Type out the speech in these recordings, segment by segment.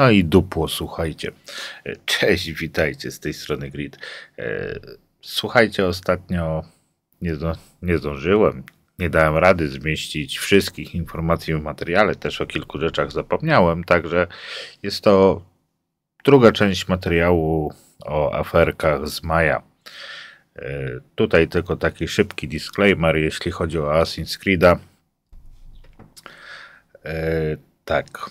No i dupło, słuchajcie. E, cześć, witajcie z tej strony Grid. E, słuchajcie, ostatnio nie, nie zdążyłem, nie dałem rady zmieścić wszystkich informacji w materiale, też o kilku rzeczach zapomniałem, także jest to druga część materiału o aferkach z maja. E, tutaj tylko taki szybki disclaimer, jeśli chodzi o Assassin's Creed'a. Tak,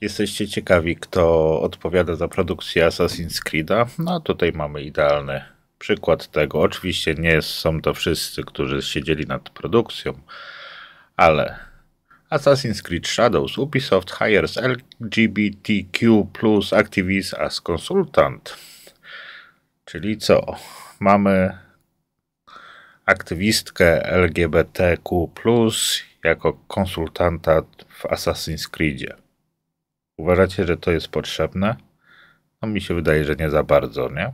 Jesteście ciekawi, kto odpowiada za produkcję Assassin's Creed'a? No tutaj mamy idealny przykład tego. Oczywiście nie są to wszyscy, którzy siedzieli nad produkcją, ale Assassin's Creed Shadows, Ubisoft hires LGBTQ plus activist as consultant. Czyli co? Mamy aktywistkę LGBTQ plus jako konsultanta w Assassin's Creedzie. Uważacie, że to jest potrzebne? No mi się wydaje, że nie za bardzo, nie?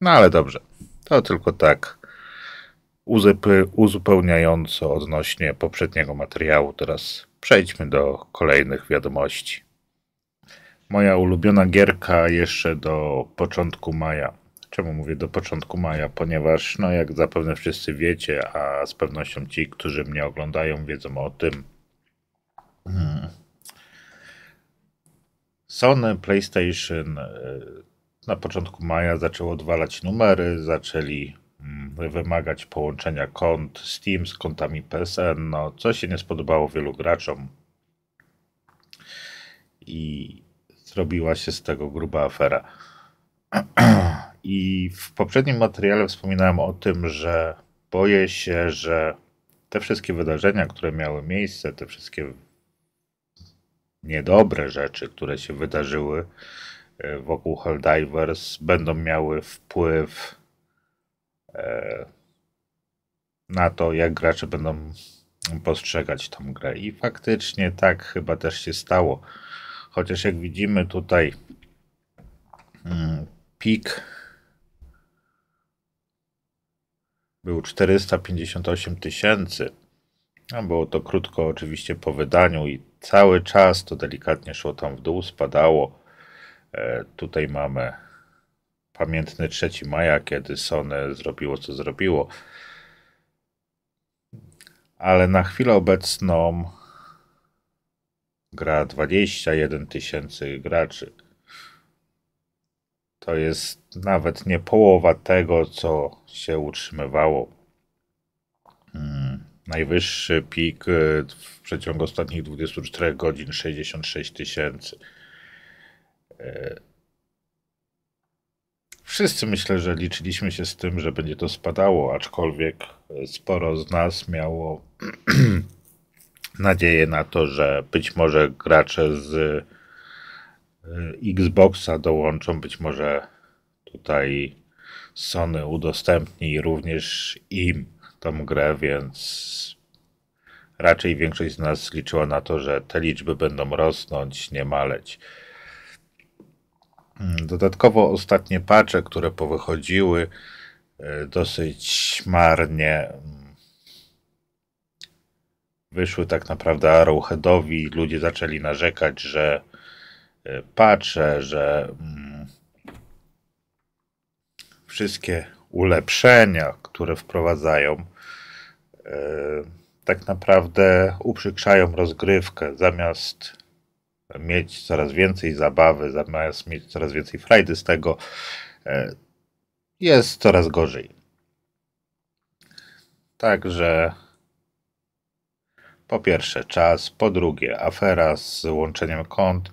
No ale dobrze. To tylko tak uzupełniająco odnośnie poprzedniego materiału. Teraz przejdźmy do kolejnych wiadomości. Moja ulubiona gierka jeszcze do początku maja. Czemu mówię do początku maja? Ponieważ, no jak zapewne wszyscy wiecie, a z pewnością ci, którzy mnie oglądają, wiedzą o tym. Hmm Sony, PlayStation e, na początku maja zaczęło odwalać numery, zaczęli mm, wymagać połączenia kont Steam z kontami PSN, no, co się nie spodobało wielu graczom. I zrobiła się z tego gruba afera. I w poprzednim materiale wspominałem o tym, że boję się, że te wszystkie wydarzenia, które miały miejsce, te wszystkie niedobre rzeczy, które się wydarzyły e, wokół Helldivers, będą miały wpływ e, na to, jak gracze będą postrzegać tą grę. I faktycznie tak chyba też się stało. Chociaż jak widzimy tutaj mm, pik był 458 tysięcy. No, było to krótko oczywiście po wydaniu i cały czas to delikatnie szło tam w dół, spadało. E, tutaj mamy pamiętny 3 maja, kiedy Sony zrobiło co zrobiło. Ale na chwilę obecną gra 21 tysięcy graczy. To jest nawet nie połowa tego, co się utrzymywało Najwyższy pik e, w przeciągu ostatnich 24 godzin 66 tysięcy. E, wszyscy myślę, że liczyliśmy się z tym, że będzie to spadało, aczkolwiek sporo z nas miało nadzieję na to, że być może gracze z e, Xboxa dołączą, być może tutaj Sony udostępni również im tą grę, więc raczej większość z nas liczyła na to, że te liczby będą rosnąć, nie maleć. Dodatkowo ostatnie pacze, które powychodziły y, dosyć marnie mm, wyszły tak naprawdę Arrowheadowi. Ludzie zaczęli narzekać, że y, pacze, że mm, wszystkie ulepszenia, które wprowadzają, tak naprawdę uprzykrzają rozgrywkę. Zamiast mieć coraz więcej zabawy, zamiast mieć coraz więcej frajdy z tego, e, jest coraz gorzej. Także po pierwsze czas, po drugie afera z łączeniem kont,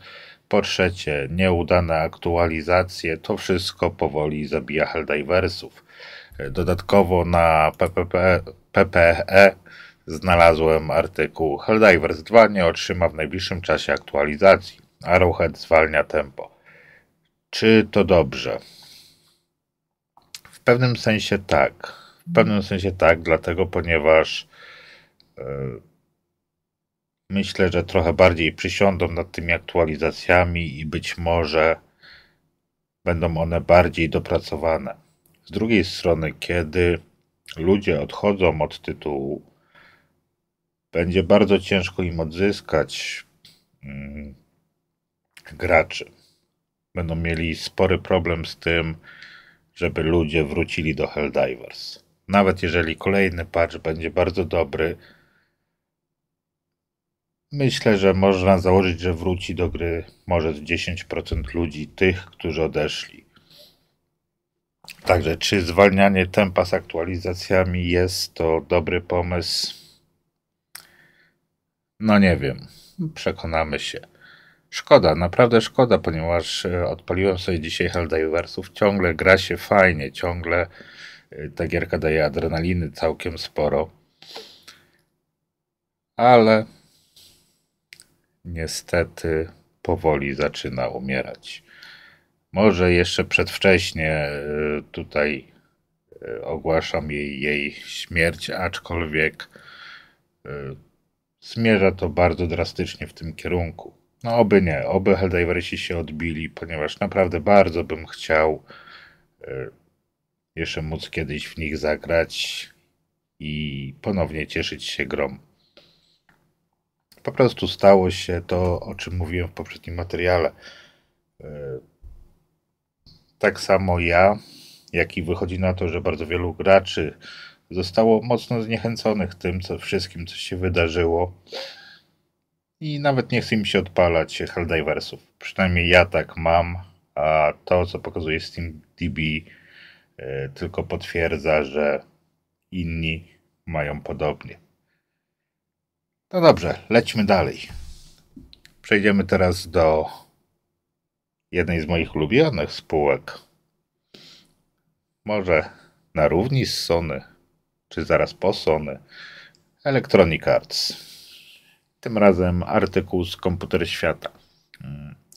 po trzecie nieudane aktualizacje, to wszystko powoli zabija Helldiversów. E, dodatkowo na PPP, PPE znalazłem artykuł Helldivers 2 nie otrzyma w najbliższym czasie aktualizacji. Arrowhead zwalnia tempo. Czy to dobrze? W pewnym sensie tak. W pewnym sensie tak, dlatego ponieważ yy, myślę, że trochę bardziej przysiądą nad tymi aktualizacjami i być może będą one bardziej dopracowane. Z drugiej strony, kiedy ludzie odchodzą od tytułu, będzie bardzo ciężko im odzyskać mm, graczy. Będą mieli spory problem z tym, żeby ludzie wrócili do Helldivers. Nawet jeżeli kolejny patch będzie bardzo dobry, myślę, że można założyć, że wróci do gry może 10% ludzi, tych, którzy odeszli Także czy zwalnianie tempa z aktualizacjami jest to dobry pomysł? No nie wiem. Przekonamy się. Szkoda, naprawdę szkoda, ponieważ e, odpaliłem sobie dzisiaj Helldiversów. Ciągle gra się fajnie, ciągle e, ta gierka daje adrenaliny całkiem sporo. Ale niestety powoli zaczyna umierać. Może jeszcze przedwcześnie e, tutaj e, ogłaszam jej, jej śmierć, aczkolwiek e, zmierza to bardzo drastycznie w tym kierunku. No oby nie, oby Helldiversi się odbili, ponieważ naprawdę bardzo bym chciał jeszcze móc kiedyś w nich zagrać i ponownie cieszyć się grom. Po prostu stało się to, o czym mówiłem w poprzednim materiale tak samo ja, jak i wychodzi na to, że bardzo wielu graczy zostało mocno zniechęconych tym, co wszystkim, co się wydarzyło. I nawet nie chce im się odpalać Helldiversów. Przynajmniej ja tak mam, a to, co pokazuje SteamDB, yy, e, tylko potwierdza, że inni mają podobnie. No dobrze, lećmy dalej. Przejdziemy teraz do jednej z moich ulubionych spółek. Może na równi z Sony, czy zaraz po Sony, Electronic Arts. Tym razem artykuł z Komputer Świata.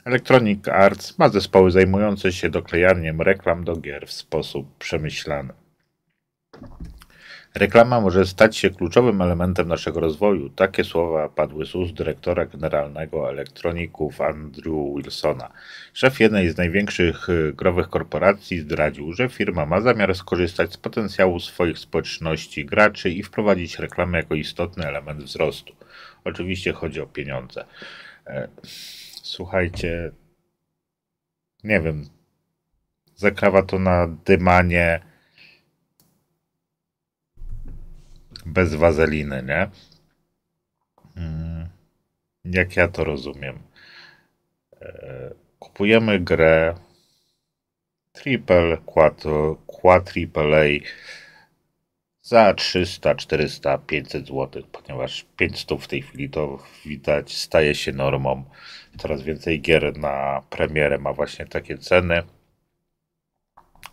Electronic Arts ma zespoły zajmujące się doklejaniem reklam do gier w sposób przemyślany. Reklama może stać się kluczowym elementem naszego rozwoju. Takie słowa padły z ust dyrektora generalnego elektroników Andrew Wilsona. Szef jednej z największych y, growych korporacji zdradził, że firma ma zamiar skorzystać z potencjału swoich społeczności graczy i wprowadzić reklamę jako istotny element wzrostu. Oczywiście chodzi o pieniądze. E, słuchajcie, nie wiem, zakrawa to na dymanie bez wazeliny, nie? Mm, jak ja to rozumiem? E, kupujemy grę triple, quad, triple A za 300, 400, 500 zł, ponieważ 500 w tej chwili to widać staje się normą. Coraz więcej gier na premierę ma właśnie takie ceny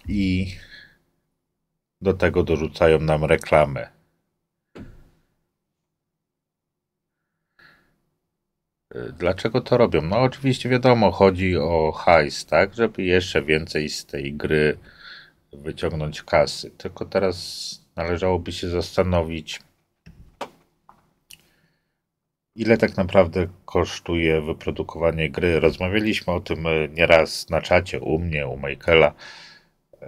i do tego dorzucają nam reklamy. Y, dlaczego to robią? No oczywiście wiadomo, chodzi o hajs, tak, żeby jeszcze więcej z tej gry wyciągnąć kasy. Tylko teraz należałoby się zastanowić, ile tak naprawdę kosztuje wyprodukowanie gry. Rozmawialiśmy o tym y, nieraz na czacie u mnie, u Michaela. Y,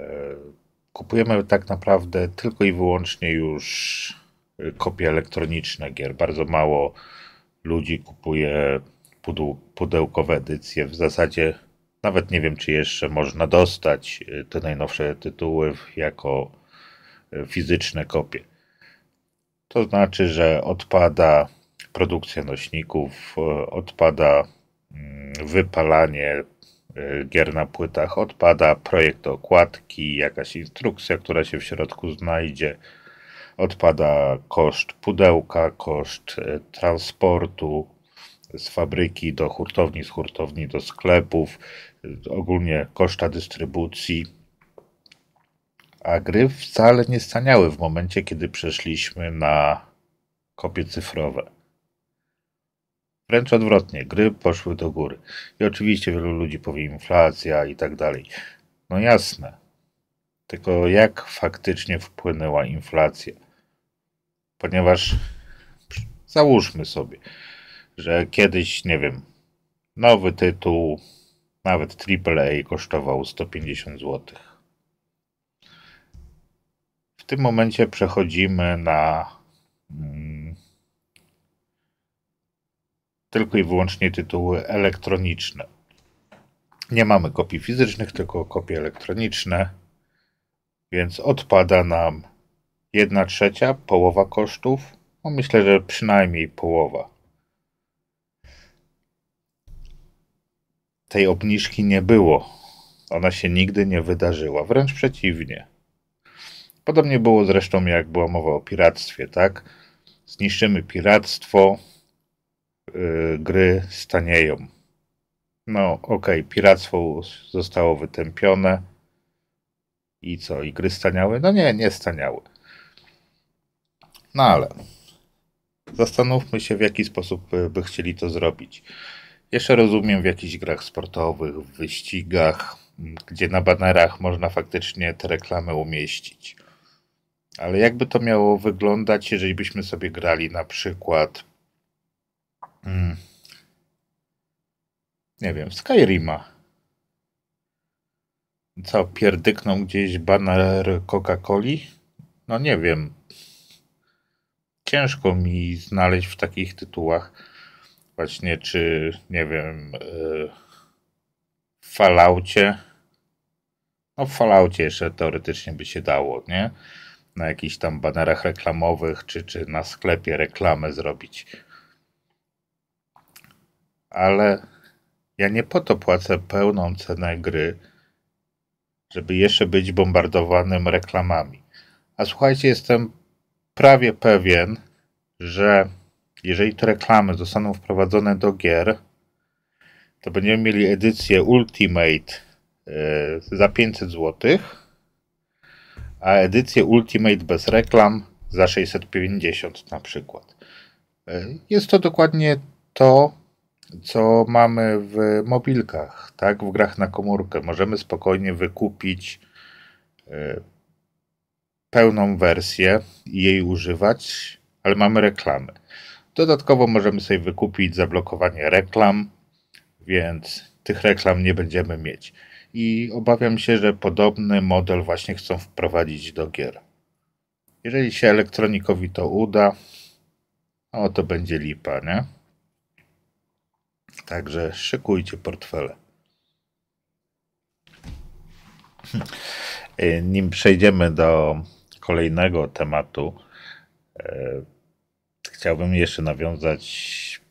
kupujemy tak naprawdę tylko i wyłącznie już kopie elektroniczne gier. Bardzo mało ludzi kupuje pudełkowe edycje. W zasadzie nawet nie wiem, czy jeszcze można dostać y, te najnowsze tytuły jako y, fizyczne kopie. To znaczy, że odpada produkcja nośników, y, odpada mm, wypalanie gier na płytach, odpada projekt okładki, jakaś instrukcja, która się w środku znajdzie Odpada koszt pudełka, koszt e, transportu z fabryki do hurtowni, z hurtowni do sklepów, e, ogólnie koszta dystrybucji. A gry wcale nie staniały w momencie, kiedy przeszliśmy na kopie cyfrowe. Wręcz odwrotnie, gry poszły do góry. I oczywiście wielu ludzi powie inflacja i tak dalej. No jasne. Tylko jak faktycznie wpłynęła inflacja? ponieważ załóżmy sobie, że kiedyś, nie wiem, nowy tytuł, nawet AAA kosztował 150 zł. W tym momencie przechodzimy na mm, tylko i wyłącznie tytuły elektroniczne. Nie mamy kopii fizycznych, tylko kopie elektroniczne, więc odpada nam Jedna trzecia, połowa kosztów. No myślę, że przynajmniej połowa. Tej obniżki nie było. Ona się nigdy nie wydarzyła, wręcz przeciwnie. Podobnie było zresztą, jak była mowa o piractwie, tak? Zniszczymy piractwo, yy, gry stanieją. No, okej, okay, piractwo zostało wytępione. I co? I gry staniały? No nie, nie staniały. No ale zastanówmy się, w jaki sposób e, by chcieli to zrobić. Jeszcze rozumiem w jakichś grach sportowych, w wyścigach, gdzie na banerach można faktycznie te reklamy umieścić. Ale jakby to miało wyglądać, jeżeli byśmy sobie grali na przykład. Hmm, nie wiem, Skyrima. Co, pierdykną gdzieś baner Coca-Coli? No nie wiem, ciężko mi znaleźć w takich tytułach właśnie, czy nie wiem, e, w falaucie No w falaucie jeszcze teoretycznie by się dało, nie? Na jakichś tam banerach reklamowych, czy, czy na sklepie reklamę zrobić. Ale ja nie po to płacę pełną cenę gry, żeby jeszcze być bombardowanym reklamami. A słuchajcie, jestem prawie pewien, że jeżeli te reklamy zostaną wprowadzone do gier, to będziemy mieli edycję Ultimate e, za 500 zł, a edycję Ultimate bez reklam za 650 na przykład. E, jest to dokładnie to, co mamy w mobilkach, tak, w grach na komórkę. Możemy spokojnie wykupić e, pełną wersję i jej używać, ale mamy reklamy. Dodatkowo możemy sobie wykupić zablokowanie reklam, więc tych reklam nie będziemy mieć. I obawiam się, że podobny model właśnie chcą wprowadzić do gier. Jeżeli się elektronikowi to uda, no to będzie lipa, nie? Także szykujcie portfele. Hm. E, nim przejdziemy do kolejnego tematu. E, chciałbym jeszcze nawiązać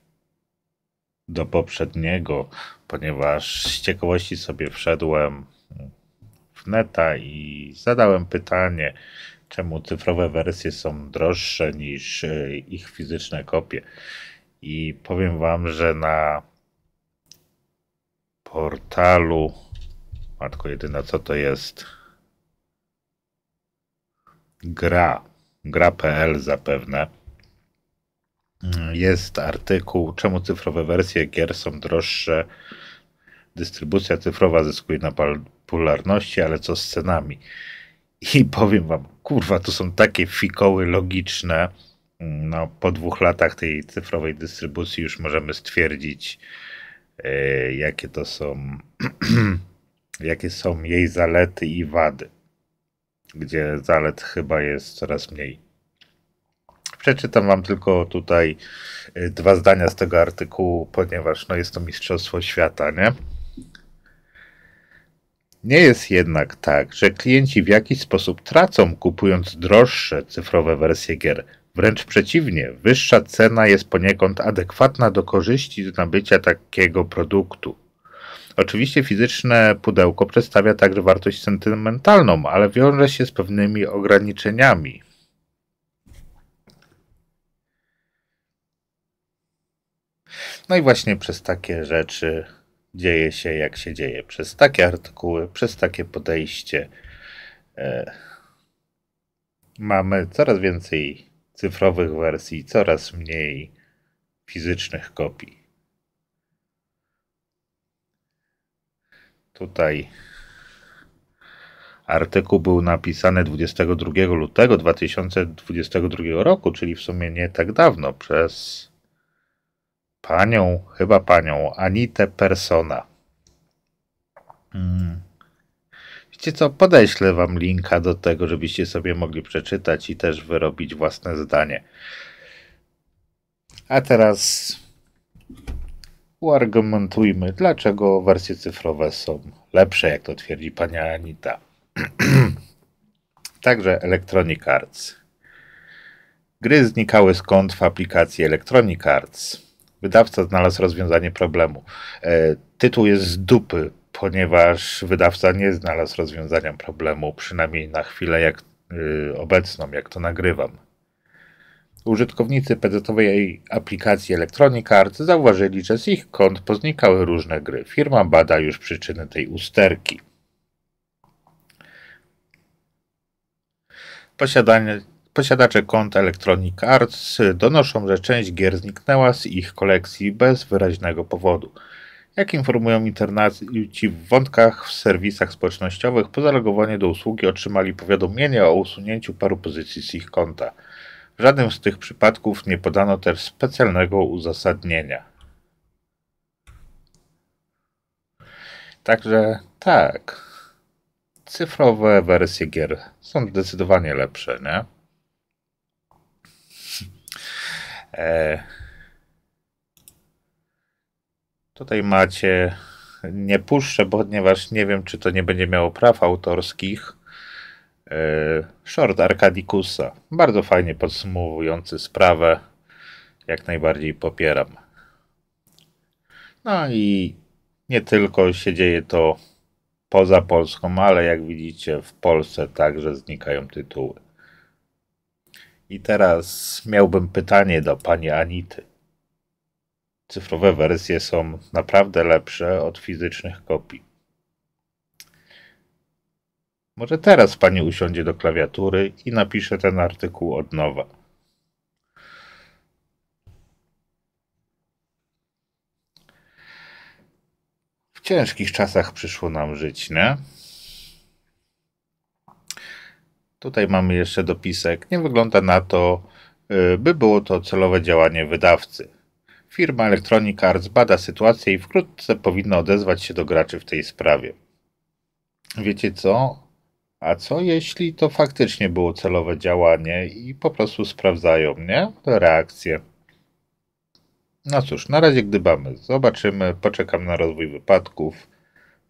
do poprzedniego, ponieważ z ciekawości sobie wszedłem w neta i zadałem pytanie, czemu cyfrowe wersje są droższe niż e, ich fizyczne kopie. I powiem Wam, że na portalu, matko jedyna co to jest, gra, gra.pl zapewne, jest artykuł, czemu cyfrowe wersje gier są droższe. Dystrybucja cyfrowa zyskuje na popularności, ale co z cenami? I powiem wam, kurwa, to są takie fikoły logiczne. No, po dwóch latach tej cyfrowej dystrybucji już możemy stwierdzić, yy, jakie to są, jakie są jej zalety i wady gdzie zalet chyba jest coraz mniej. Przeczytam Wam tylko tutaj y, dwa zdania z tego artykułu, ponieważ no, jest to Mistrzostwo Świata, nie? Nie jest jednak tak, że klienci w jakiś sposób tracą kupując droższe cyfrowe wersje gier. Wręcz przeciwnie, wyższa cena jest poniekąd adekwatna do korzyści z nabycia takiego produktu. Oczywiście fizyczne pudełko przedstawia także wartość sentymentalną, ale wiąże się z pewnymi ograniczeniami. No i właśnie przez takie rzeczy dzieje się jak się dzieje. Przez takie artykuły, przez takie podejście e, mamy coraz więcej cyfrowych wersji, coraz mniej fizycznych kopii. tutaj artykuł był napisany 22 lutego 2022 roku, czyli w sumie nie tak dawno, przez panią, chyba panią Anitę Persona. Hmm. Wiecie co, podeślę wam linka do tego, żebyście sobie mogli przeczytać i też wyrobić własne zdanie. A teraz uargumentujmy, dlaczego wersje cyfrowe są lepsze, jak to twierdzi pani Anita. Także Electronic Arts. Gry znikały skąd w aplikacji Electronic Arts. Wydawca znalazł rozwiązanie problemu. E, tytuł jest z dupy, ponieważ wydawca nie znalazł rozwiązania problemu, przynajmniej na chwilę jak y, obecną, jak to nagrywam. Użytkownicy PZ-owej aplikacji Electronic Arts zauważyli, że z ich kont poznikały różne gry. Firma bada już przyczyny tej usterki. Posiadanie, posiadacze kont Electronic Arts donoszą, że część gier zniknęła z ich kolekcji bez wyraźnego powodu. Jak informują internauci w wątkach w serwisach społecznościowych, po zalogowaniu do usługi otrzymali powiadomienie o usunięciu paru pozycji z ich konta. W żadnym z tych przypadków nie podano też specjalnego uzasadnienia. Także tak, cyfrowe wersje gier są zdecydowanie lepsze, nie? E... Tutaj macie, nie puszczę, ponieważ nie wiem, czy to nie będzie miało praw autorskich E, short Arcadicusa. Bardzo fajnie podsumowujący sprawę. Jak najbardziej popieram. No i nie tylko się dzieje to poza Polską, ale jak widzicie w Polsce także znikają tytuły. I teraz miałbym pytanie do pani Anity. Cyfrowe wersje są naprawdę lepsze od fizycznych kopii. Może teraz pani usiądzie do klawiatury i napisze ten artykuł od nowa. W ciężkich czasach przyszło nam żyć, nie? Tutaj mamy jeszcze dopisek. Nie wygląda na to, y, by było to celowe działanie wydawcy. Firma Electronic Arts bada sytuację i wkrótce powinna odezwać się do graczy w tej sprawie. Wiecie co? A co jeśli to faktycznie było celowe działanie i po prostu sprawdzają, nie? Reakcje. No cóż, na razie gdybamy. Zobaczymy, poczekam na rozwój wypadków.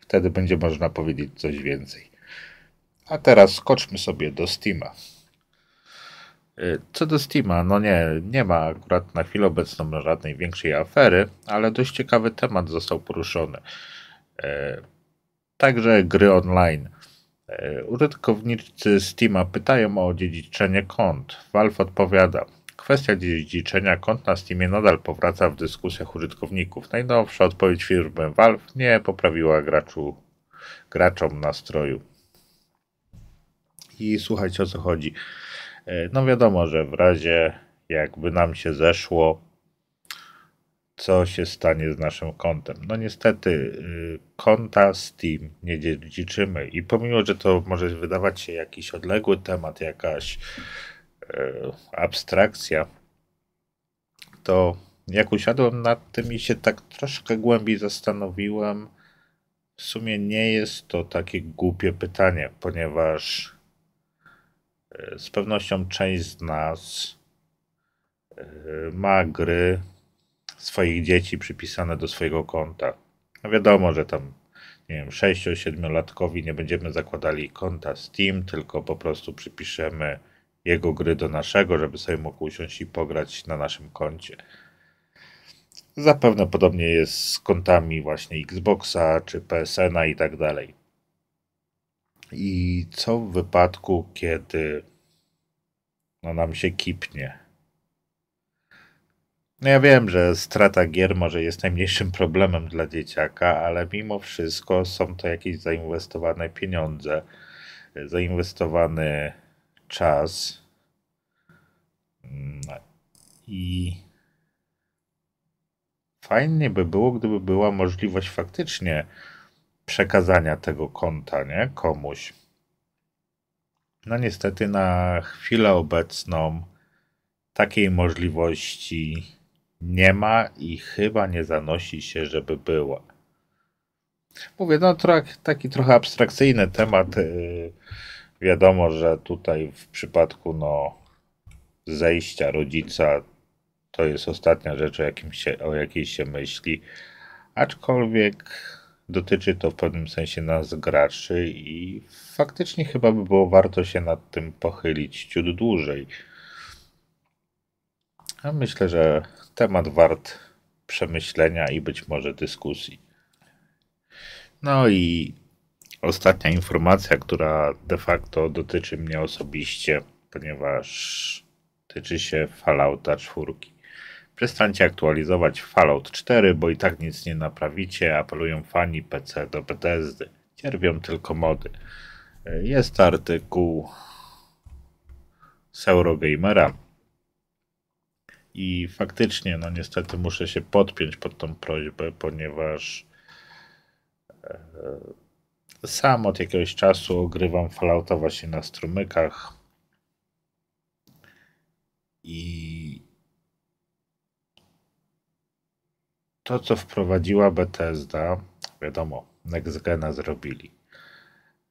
Wtedy będzie można powiedzieć coś więcej. A teraz skoczmy sobie do Steama. Y, co do Steama, no nie, nie ma akurat na chwilę obecną żadnej większej afery, ale dość ciekawy temat został poruszony. Y, także gry online. E, użytkownicy Steama pytają o dziedziczenie kont. Valve odpowiada. Kwestia dziedziczenia kont na Steamie nadal powraca w dyskusjach użytkowników. Najnowsza odpowiedź firmy Valve nie poprawiła graczu, graczom nastroju. I słuchajcie o co chodzi. E, no wiadomo, że w razie jakby nam się zeszło, co się stanie z naszym kontem. No niestety y, konta Steam nie dziedziczymy i pomimo, że to może wydawać się jakiś odległy temat, jakaś e, abstrakcja, to jak usiadłem nad tym i się tak troszkę głębiej zastanowiłem, w sumie nie jest to takie głupie pytanie, ponieważ e, z pewnością część z nas e, ma gry, swoich dzieci przypisane do swojego konta. No wiadomo, że tam nie wiem, 6-7-latkowi nie będziemy zakładali konta Steam, tylko po prostu przypiszemy jego gry do naszego, żeby sobie mógł usiąść i pograć na naszym koncie. Zapewne podobnie jest z kontami właśnie Xboxa czy psn i tak dalej. I co w wypadku, kiedy no nam się kipnie? No ja wiem, że strata gier może jest najmniejszym problemem dla dzieciaka, ale mimo wszystko są to jakieś zainwestowane pieniądze, zainwestowany czas mm, i fajnie by było, gdyby była możliwość faktycznie przekazania tego konta nie? komuś. No niestety na chwilę obecną takiej możliwości nie ma i chyba nie zanosi się, żeby była. Mówię, no trak, taki trochę abstrakcyjny temat. Y, wiadomo, że tutaj w przypadku no, zejścia rodzica to jest ostatnia rzecz, o, jakim się, o jakiej się myśli. Aczkolwiek dotyczy to w pewnym sensie nas graczy i faktycznie chyba by było warto się nad tym pochylić ciut dłużej. A myślę, że temat wart przemyślenia i być może dyskusji. No i ostatnia informacja, która de facto dotyczy mnie osobiście, ponieważ tyczy się Fallouta 4. Przestańcie aktualizować Fallout 4, bo i tak nic nie naprawicie, apelują fani PC do Bethesdy. Cierpią tylko mody. Jest artykuł z Eurogamera, i faktycznie, no niestety muszę się podpiąć pod tą prośbę, ponieważ e, sam od jakiegoś czasu ogrywam Fallouta właśnie na strumykach. I to, co wprowadziła Bethesda, wiadomo, Next zrobili.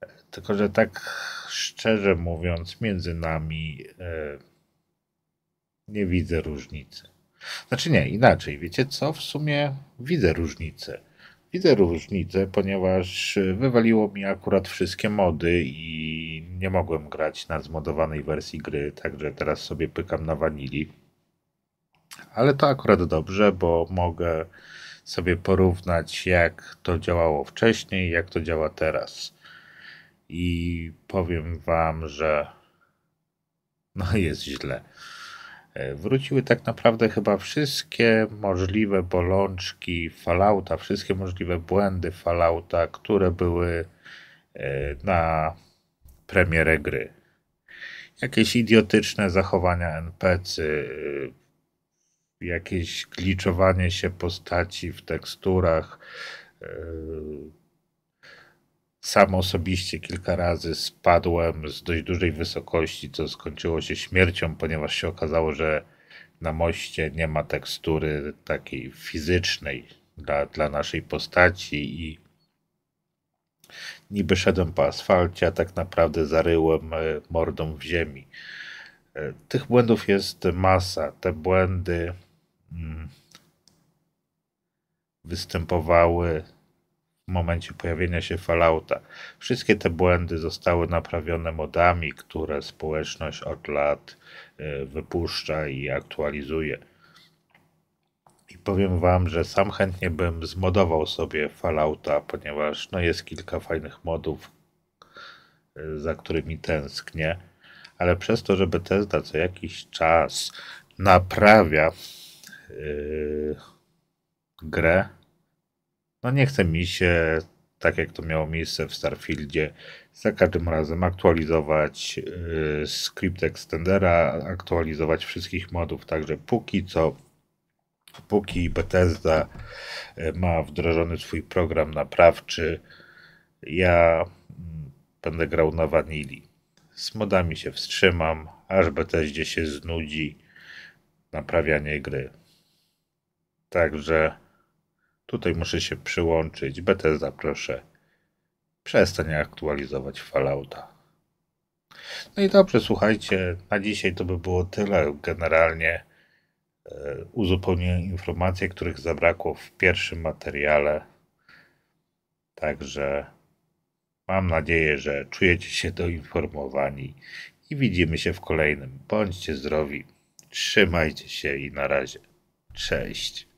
E, tylko, że tak szczerze mówiąc, między nami. Yy, nie widzę różnicy. Znaczy nie, inaczej. Wiecie co? W sumie widzę różnicę. Widzę różnicę, ponieważ wywaliło mi akurat wszystkie mody i nie mogłem grać na zmodowanej wersji gry, także teraz sobie pykam na wanili. Ale to akurat dobrze, bo mogę sobie porównać, jak to działało wcześniej, jak to działa teraz. I powiem Wam, że no jest źle. E, wróciły tak naprawdę chyba wszystkie możliwe bolączki Falauta, wszystkie możliwe błędy Falauta, które były e, na premierę gry. Jakieś idiotyczne zachowania NPC, e, jakieś gliczowanie się postaci w teksturach, sam osobiście kilka razy spadłem z dość dużej wysokości, co skończyło się śmiercią, ponieważ się okazało, że na moście nie ma tekstury takiej fizycznej dla, dla naszej postaci i niby szedłem po asfalcie, a tak naprawdę zaryłem e, mordą w ziemi. E, tych błędów jest masa. Te błędy mm, występowały momencie pojawienia się Fallouta. Wszystkie te błędy zostały naprawione modami, które społeczność od lat y, wypuszcza i aktualizuje. I powiem Wam, że sam chętnie bym zmodował sobie Fallouta, ponieważ no, jest kilka fajnych modów, y, za którymi tęsknię. Ale przez to, że Bethesda co jakiś czas naprawia yy, grę, no nie chce mi się, tak jak to miało miejsce w Starfieldzie, za każdym razem aktualizować yy, script extendera, aktualizować wszystkich modów, także póki co póki Bethesda y, ma wdrożony swój program naprawczy, ja mm, będę grał na wanili. Z modami się wstrzymam, aż Bethesdzie się znudzi naprawianie gry. Także Tutaj muszę się przyłączyć. Bethesda, proszę. Przestań aktualizować Fallouta. No i dobrze, słuchajcie, na dzisiaj to by było tyle. Generalnie e, uzupełniłem informacje, których zabrakło w pierwszym materiale. Także mam nadzieję, że czujecie się doinformowani i widzimy się w kolejnym. Bądźcie zdrowi, trzymajcie się i na razie. Cześć.